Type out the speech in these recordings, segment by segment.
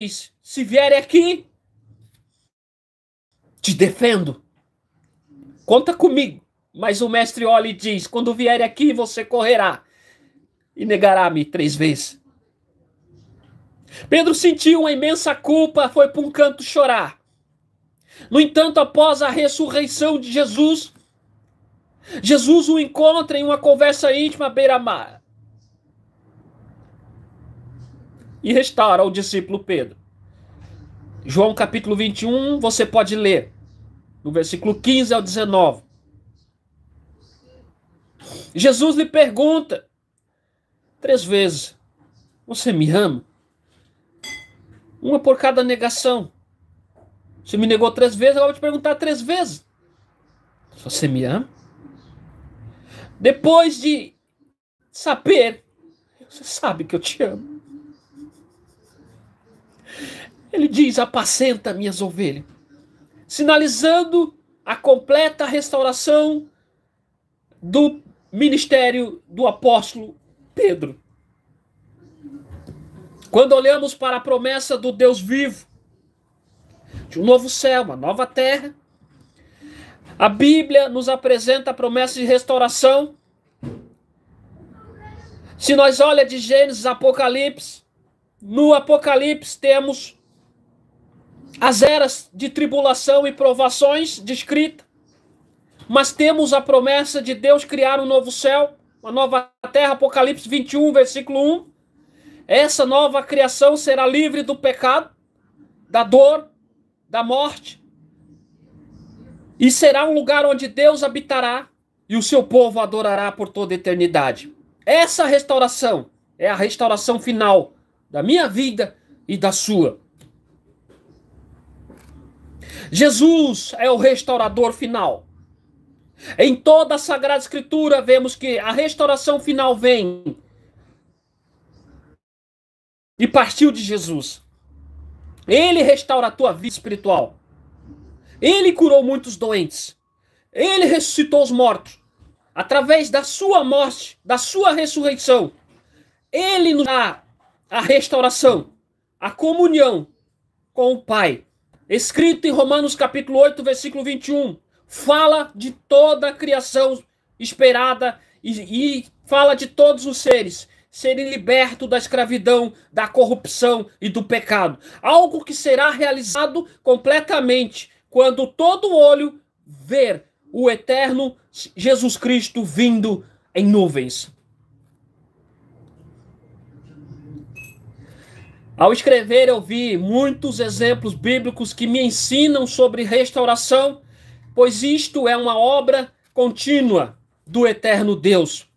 diz: se vier aqui, te defendo. Conta comigo. Mas o mestre olha e diz: quando vier aqui, você correrá e negará-me três vezes. Pedro sentiu uma imensa culpa, foi para um canto chorar. No entanto, após a ressurreição de Jesus, Jesus o encontra em uma conversa íntima à beira-mar. e restaura ao discípulo Pedro. João capítulo 21, você pode ler, no versículo 15 ao 19. Jesus lhe pergunta três vezes: Você me ama? Uma por cada negação. Você me negou três vezes, agora eu vou te perguntar três vezes: Você me ama? Depois de saber, você sabe que eu te amo. Ele diz: Apacenta minhas ovelhas, sinalizando a completa restauração do ministério do apóstolo Pedro. Quando olhamos para a promessa do Deus vivo, de um novo céu, uma nova terra, a Bíblia nos apresenta a promessa de restauração. Se nós olhamos de Gênesis, Apocalipse, no Apocalipse temos as eras de tribulação e provações descrita, mas temos a promessa de Deus criar um novo céu, uma nova terra, Apocalipse 21, versículo 1. Essa nova criação será livre do pecado, da dor, da morte, e será um lugar onde Deus habitará e o seu povo adorará por toda a eternidade. Essa restauração é a restauração final da minha vida e da sua. Jesus é o restaurador final. Em toda a Sagrada Escritura vemos que a restauração final vem e partiu de Jesus. Ele restaura a tua vida espiritual. Ele curou muitos doentes. Ele ressuscitou os mortos. Através da sua morte, da sua ressurreição, ele nos dá a restauração, a comunhão com o Pai escrito em Romanos capítulo 8, versículo 21, fala de toda a criação esperada e, e fala de todos os seres serem libertos da escravidão, da corrupção e do pecado. Algo que será realizado completamente quando todo olho ver o eterno Jesus Cristo vindo em nuvens. Ao escrever, eu vi muitos exemplos bíblicos que me ensinam sobre restauração, pois isto é uma obra contínua do eterno Deus.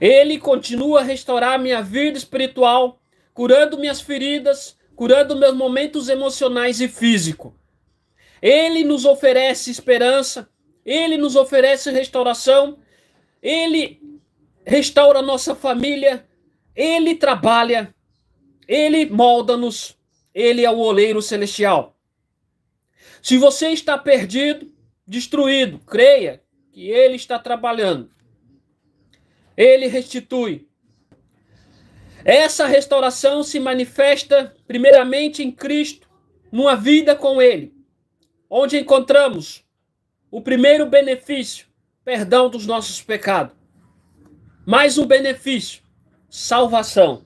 Ele continua a restaurar minha vida espiritual, curando minhas feridas, curando meus momentos emocionais e físico. Ele nos oferece esperança, ele nos oferece restauração, ele restaura nossa família, ele trabalha ele molda-nos, ele é o oleiro celestial. Se você está perdido, destruído, creia que ele está trabalhando. Ele restitui. Essa restauração se manifesta primeiramente em Cristo, numa vida com ele, onde encontramos o primeiro benefício, perdão dos nossos pecados. Mais um benefício, salvação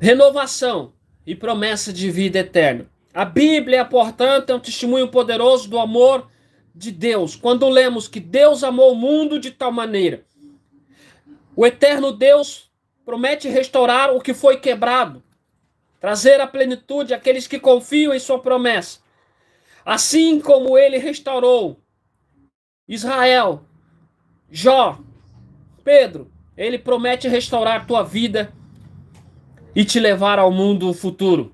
renovação e promessa de vida eterna. A Bíblia, portanto, é um testemunho poderoso do amor de Deus. Quando lemos que Deus amou o mundo de tal maneira, o eterno Deus promete restaurar o que foi quebrado, trazer a plenitude àqueles que confiam em sua promessa. Assim como ele restaurou Israel, Jó, Pedro, ele promete restaurar tua vida e te levar ao mundo futuro.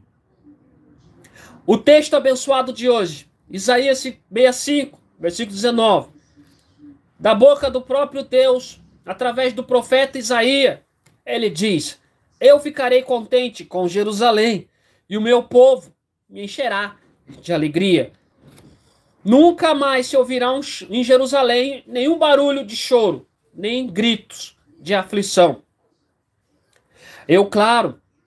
O texto abençoado de hoje, Isaías 65, versículo 19. Da boca do próprio Deus, através do profeta Isaías, ele diz: Eu ficarei contente com Jerusalém, e o meu povo me encherá de alegria. Nunca mais se ouvirá um, em Jerusalém nenhum barulho de choro, nem gritos de aflição. Eu, claro,